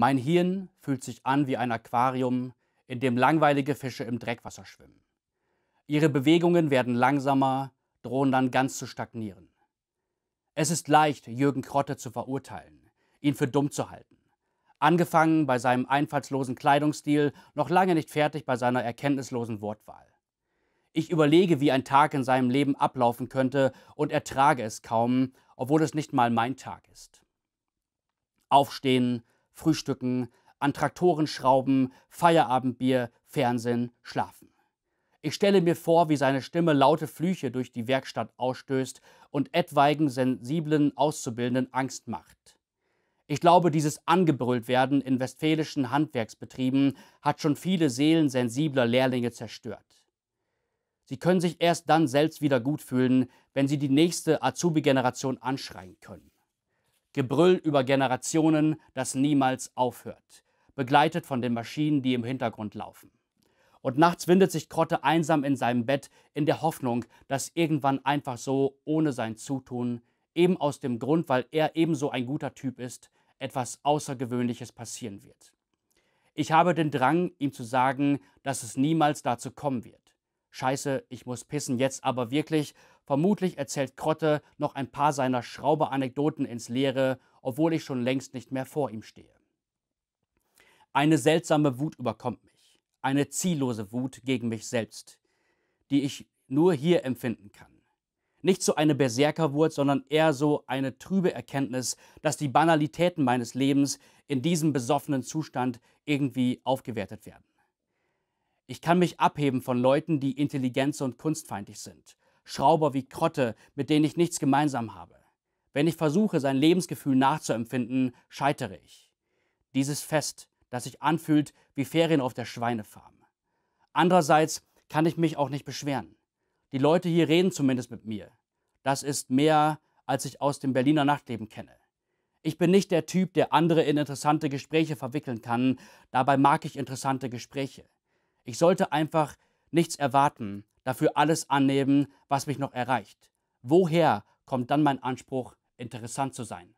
Mein Hirn fühlt sich an wie ein Aquarium, in dem langweilige Fische im Dreckwasser schwimmen. Ihre Bewegungen werden langsamer, drohen dann ganz zu stagnieren. Es ist leicht, Jürgen Krotte zu verurteilen, ihn für dumm zu halten. Angefangen bei seinem einfallslosen Kleidungsstil, noch lange nicht fertig bei seiner erkenntnislosen Wortwahl. Ich überlege, wie ein Tag in seinem Leben ablaufen könnte und ertrage es kaum, obwohl es nicht mal mein Tag ist. Aufstehen, Frühstücken, an Traktoren schrauben, Feierabendbier, Fernsehen, Schlafen. Ich stelle mir vor, wie seine Stimme laute Flüche durch die Werkstatt ausstößt und etwaigen sensiblen Auszubildenden Angst macht. Ich glaube, dieses Angebrülltwerden in westfälischen Handwerksbetrieben hat schon viele Seelen sensibler Lehrlinge zerstört. Sie können sich erst dann selbst wieder gut fühlen, wenn sie die nächste Azubi-Generation anschreien können. Gebrüll über Generationen, das niemals aufhört, begleitet von den Maschinen, die im Hintergrund laufen. Und nachts windet sich Krotte einsam in seinem Bett in der Hoffnung, dass irgendwann einfach so, ohne sein Zutun, eben aus dem Grund, weil er ebenso ein guter Typ ist, etwas Außergewöhnliches passieren wird. Ich habe den Drang, ihm zu sagen, dass es niemals dazu kommen wird. Scheiße, ich muss pissen jetzt aber wirklich. Vermutlich erzählt Krotte noch ein paar seiner Schraube-Anekdoten ins Leere, obwohl ich schon längst nicht mehr vor ihm stehe. Eine seltsame Wut überkommt mich, eine ziellose Wut gegen mich selbst, die ich nur hier empfinden kann. Nicht so eine Berserkerwut, sondern eher so eine trübe Erkenntnis, dass die Banalitäten meines Lebens in diesem besoffenen Zustand irgendwie aufgewertet werden. Ich kann mich abheben von Leuten, die intelligenz- und kunstfeindlich sind. Schrauber wie Krotte, mit denen ich nichts gemeinsam habe. Wenn ich versuche, sein Lebensgefühl nachzuempfinden, scheitere ich. Dieses Fest, das sich anfühlt wie Ferien auf der Schweinefarm. Andererseits kann ich mich auch nicht beschweren. Die Leute hier reden zumindest mit mir. Das ist mehr, als ich aus dem Berliner Nachtleben kenne. Ich bin nicht der Typ, der andere in interessante Gespräche verwickeln kann. Dabei mag ich interessante Gespräche. Ich sollte einfach nichts erwarten, dafür alles annehmen, was mich noch erreicht. Woher kommt dann mein Anspruch, interessant zu sein?